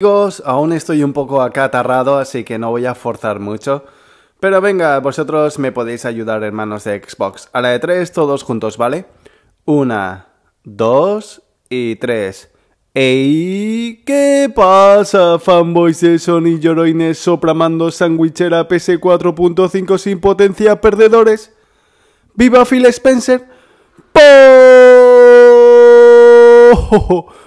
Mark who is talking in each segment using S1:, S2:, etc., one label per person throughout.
S1: Amigos, aún estoy un poco acatarrado, así que no voy a forzar mucho. Pero venga, vosotros me podéis ayudar, hermanos de Xbox. A la de tres, todos juntos, ¿vale? Una, dos y tres. ¡Ey! ¿Qué pasa, fanboys de Sony Lloroines soplamando sandwichera PS4.5 sin potencia perdedores? ¡Viva Phil Spencer! ¡Pum!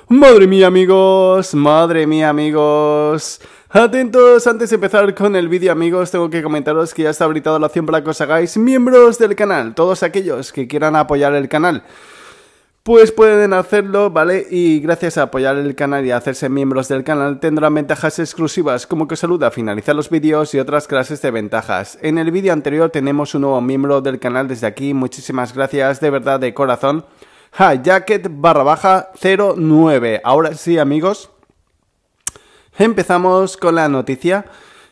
S1: Madre mía amigos, madre mía amigos. Atentos, antes de empezar con el vídeo amigos, tengo que comentaros que ya está habilitado la opción para que os hagáis miembros del canal, todos aquellos que quieran apoyar el canal. Pues pueden hacerlo, ¿vale? Y gracias a apoyar el canal y a hacerse miembros del canal tendrán ventajas exclusivas como que saluda, finalizar los vídeos y otras clases de ventajas. En el vídeo anterior tenemos un nuevo miembro del canal desde aquí, muchísimas gracias de verdad de corazón ja, jacket barra baja 09. Ahora sí, amigos, empezamos con la noticia.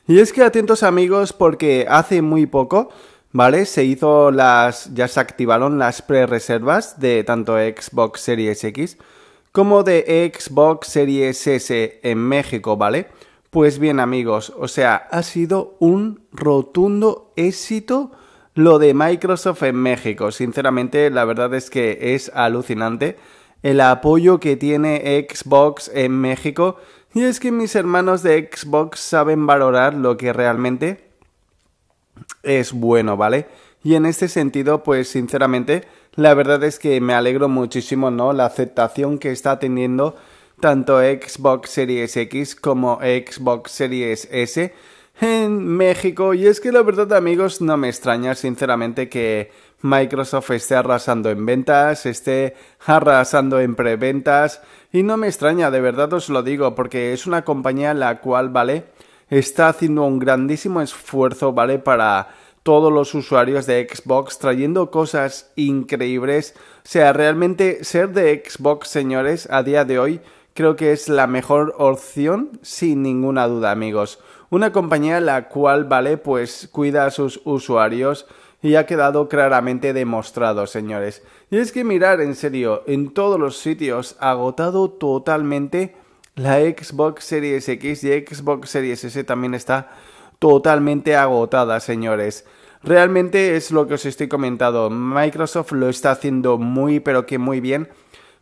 S1: Y es que atentos, amigos, porque hace muy poco, ¿vale? Se hizo las. Ya se activaron las pre-reservas de tanto Xbox Series X como de Xbox Series S en México, ¿vale? Pues bien, amigos, o sea, ha sido un rotundo éxito lo de Microsoft en México, sinceramente, la verdad es que es alucinante el apoyo que tiene Xbox en México. Y es que mis hermanos de Xbox saben valorar lo que realmente es bueno, ¿vale? Y en este sentido, pues sinceramente, la verdad es que me alegro muchísimo, ¿no? La aceptación que está teniendo tanto Xbox Series X como Xbox Series S en México. Y es que la verdad amigos, no me extraña sinceramente que Microsoft esté arrasando en ventas, esté arrasando en preventas. Y no me extraña, de verdad os lo digo, porque es una compañía la cual, ¿vale? Está haciendo un grandísimo esfuerzo, ¿vale? Para todos los usuarios de Xbox trayendo cosas increíbles. O sea, realmente ser de Xbox, señores, a día de hoy creo que es la mejor opción sin ninguna duda, amigos. Una compañía la cual, vale, pues cuida a sus usuarios y ha quedado claramente demostrado, señores. Y es que mirar en serio, en todos los sitios, agotado totalmente la Xbox Series X y Xbox Series S también está totalmente agotada, señores. Realmente es lo que os estoy comentando. Microsoft lo está haciendo muy, pero que muy bien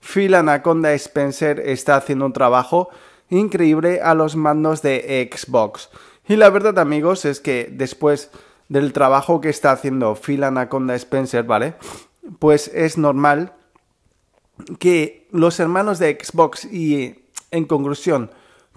S1: Phil Anaconda Spencer está haciendo un trabajo increíble a los mandos de Xbox. Y la verdad amigos es que después del trabajo que está haciendo Phil Anaconda Spencer, ¿vale? Pues es normal que los hermanos de Xbox y en conclusión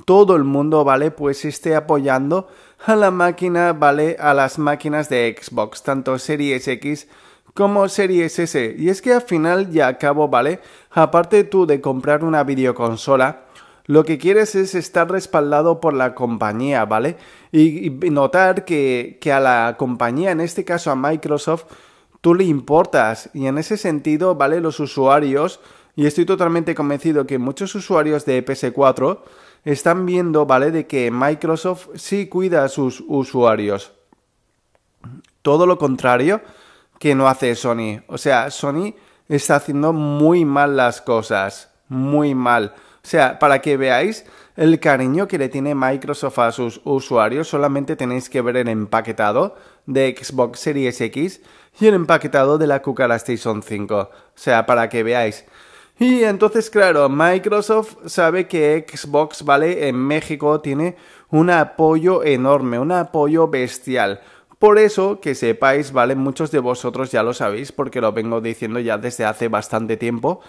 S1: todo el mundo, ¿vale? Pues esté apoyando a la máquina, ¿vale? A las máquinas de Xbox, tanto Series X como Series ese? Y es que al final ya acabo, ¿vale? Aparte tú de comprar una videoconsola, lo que quieres es estar respaldado por la compañía, ¿vale? Y, notar que, que, a la compañía, en este caso a Microsoft, tú le importas. Y en ese sentido, ¿vale? Los usuarios, y estoy totalmente convencido que muchos usuarios de PS4 están viendo, ¿vale? De que Microsoft sí cuida a sus usuarios. Todo lo contrario, que no hace Sony. O sea, Sony está haciendo muy mal las cosas, muy mal. O sea, para que veáis el cariño que le tiene Microsoft a sus usuarios, solamente tenéis que ver el empaquetado de Xbox Series X y el empaquetado de la Cucara Station 5. O sea, para que veáis. Y entonces, claro, Microsoft sabe que Xbox, ¿vale? En México tiene un apoyo enorme, un apoyo bestial. Por eso, que sepáis, ¿vale? Muchos de vosotros ya lo sabéis porque lo vengo diciendo ya desde hace bastante tiempo.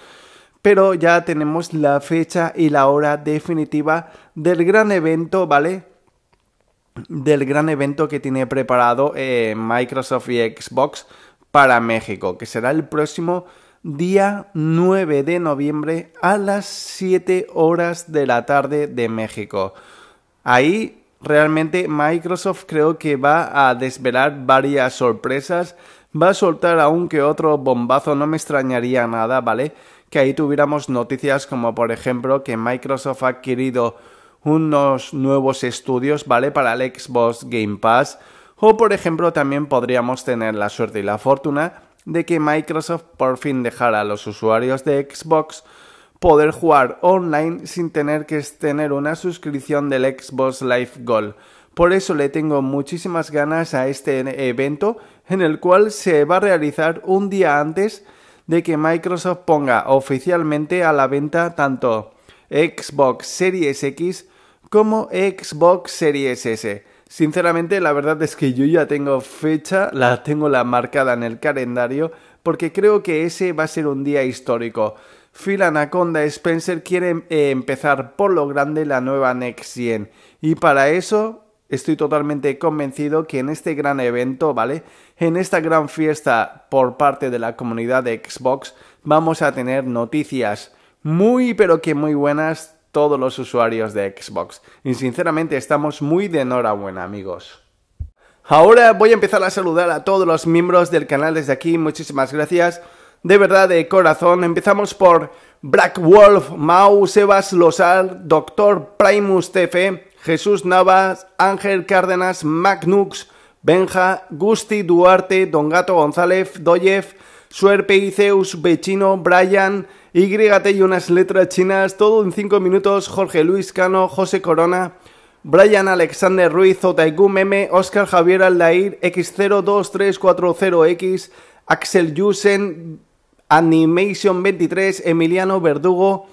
S1: Pero ya tenemos la fecha y la hora definitiva del gran evento, ¿vale? Del gran evento que tiene preparado eh, Microsoft y Xbox para México, que será el próximo día 9 de noviembre a las 7 horas de la tarde de México. Ahí realmente Microsoft creo que va a desvelar varias sorpresas, va a soltar aún que otro bombazo, no me extrañaría nada, ¿vale? Que ahí tuviéramos noticias como por ejemplo que Microsoft ha adquirido unos nuevos estudios, ¿vale? Para el Xbox Game Pass. O por ejemplo también podríamos tener la suerte y la fortuna de que Microsoft por fin dejara a los usuarios de Xbox poder jugar online sin tener que tener una suscripción del Xbox Live Gold. Por eso le tengo muchísimas ganas a este evento en el cual se va a realizar un día antes de que Microsoft ponga oficialmente a la venta tanto Xbox Series X como Xbox Series S. Sinceramente, la verdad es que yo ya tengo fecha, la tengo la marcada en el calendario, porque creo que ese va a ser un día histórico. Phil Anaconda Spencer quiere eh, empezar por lo grande la nueva Next Gen. Y para eso estoy totalmente convencido que en este gran evento, ¿vale? En esta gran fiesta por parte de la comunidad de Xbox vamos a tener noticias muy pero que muy buenas todos los usuarios de Xbox. Y sinceramente estamos muy de enhorabuena amigos. Ahora voy a empezar a saludar a todos los miembros del canal desde aquí. Muchísimas gracias de verdad de corazón. Empezamos por Black Wolf, Mau, Sebas Lozal Doctor Primus TF, Jesús Navas, Ángel Cárdenas, Magnux, Benja, Gusti Duarte, Don Gato González, Doyev, Suerpe Iceus, Bechino, Brian, YT y unas letras chinas, todo en cinco minutos, Jorge Luis Cano, José Corona, Brian Alexander Ruiz, Otaigu Meme, Oscar Javier Aldair, X02340X, Axel Yusen, Animation 23, Emiliano Verdugo,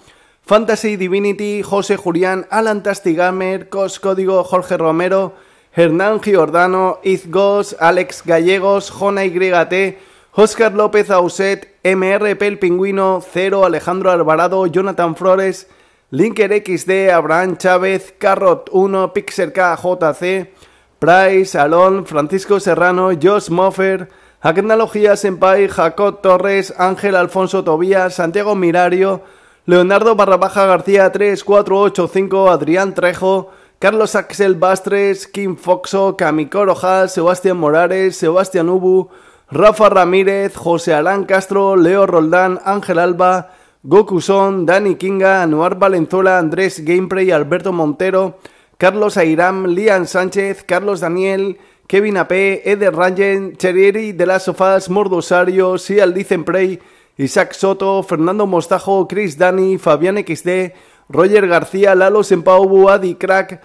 S1: Fantasy Divinity, José Julián, Alan Tastigamer, Cos Código, Jorge Romero, Hernán Giordano, Izgos, Alex Gallegos, Jona YT, Oscar López Auset, MRP El Pingüino, Cero, Alejandro Alvarado, Jonathan Flores, Linker XD, Abraham Chávez, Carrot 1, Pixel KJC, Price, Alon, Francisco Serrano, Josh Moffer, en Senpai, Jacob Torres, Ángel Alfonso Tobías, Santiago Mirario, Leonardo Barrabaja García 3485, Adrián Trejo, Carlos Axel Bastres, Kim Foxo, Kamiko Rojas, Sebastián Morales, Sebastián Ubu, Rafa Ramírez, José Alán Castro, Leo Roldán, Ángel Alba, Goku Son, Dani Kinga, Anuar Valenzuela, Andrés Gameplay, Alberto Montero, Carlos Airam, Lian Sánchez, Carlos Daniel, Kevin AP, Eder Rangel, Cherieri, de las Sofás, Mordosario, Sial Dicen Isaac Soto, Fernando Mostajo, Chris Dani, Fabián XD, Roger García, Lalo Sempau, Adi Crack,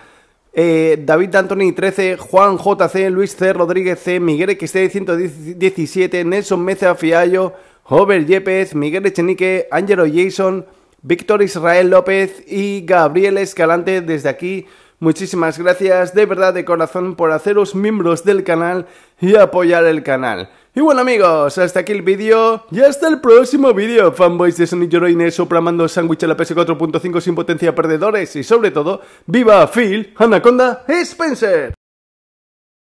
S1: eh, David Anthony 13, Juan JC, Luis C, Rodríguez C, Miguel XD 117, Nelson Meza Fiallo, Robert Yepes, Miguel Echenique, Angelo Jason, Víctor Israel López y Gabriel Escalante desde aquí. Muchísimas gracias de verdad de corazón por haceros miembros del canal y apoyar el canal. Y bueno amigos, hasta aquí el vídeo y hasta el próximo vídeo. Fanboys de Sonic Yoroine, soplamando sándwich a la PS4.5 sin potencia perdedores y sobre todo, ¡viva Phil, Anaconda y Spencer!